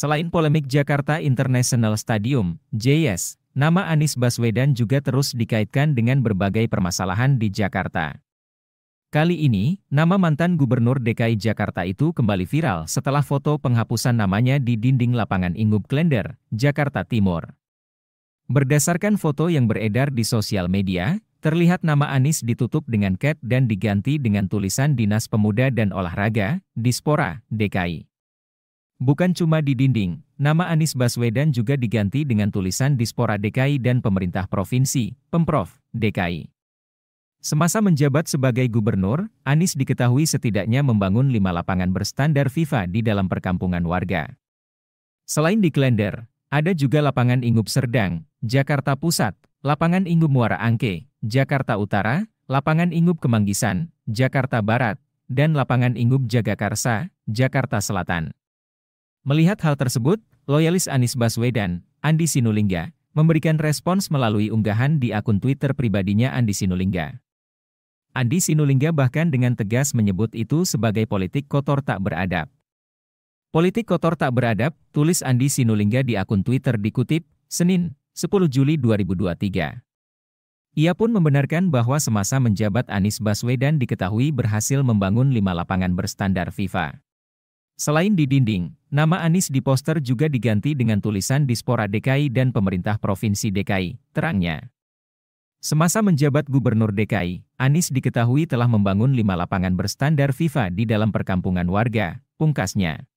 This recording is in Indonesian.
Selain polemik Jakarta International Stadium, JS, nama Anies Baswedan juga terus dikaitkan dengan berbagai permasalahan di Jakarta. Kali ini, nama mantan Gubernur DKI Jakarta itu kembali viral setelah foto penghapusan namanya di dinding lapangan Ingup Klender, Jakarta Timur. Berdasarkan foto yang beredar di sosial media, terlihat nama Anies ditutup dengan cat dan diganti dengan tulisan Dinas Pemuda dan Olahraga, Dispora, DKI. Bukan cuma di dinding, nama Anies Baswedan juga diganti dengan tulisan Dispora DKI dan pemerintah provinsi, Pemprov, DKI. Semasa menjabat sebagai gubernur, Anies diketahui setidaknya membangun lima lapangan berstandar FIFA di dalam perkampungan warga. Selain di Klender, ada juga lapangan Ingub Serdang, Jakarta Pusat, lapangan Ingub Muara Angke, Jakarta Utara, lapangan Ingub Kemanggisan, Jakarta Barat, dan lapangan Ingub Jagakarsa, Jakarta Selatan. Melihat hal tersebut, loyalis Anies Baswedan, Andi Sinulinga, memberikan respons melalui unggahan di akun Twitter pribadinya Andi Sinulinga. Andi Sinulinga bahkan dengan tegas menyebut itu sebagai politik kotor tak beradab. Politik kotor tak beradab, tulis Andi Sinulinga di akun Twitter dikutip, Senin, 10 Juli 2023. Ia pun membenarkan bahwa semasa menjabat Anies Baswedan diketahui berhasil membangun lima lapangan berstandar FIFA. Selain di dinding, Nama Anies di poster juga diganti dengan tulisan Dispora DKI dan Pemerintah Provinsi DKI, terangnya. Semasa menjabat Gubernur DKI, Anies diketahui telah membangun lima lapangan berstandar FIFA di dalam perkampungan warga, pungkasnya.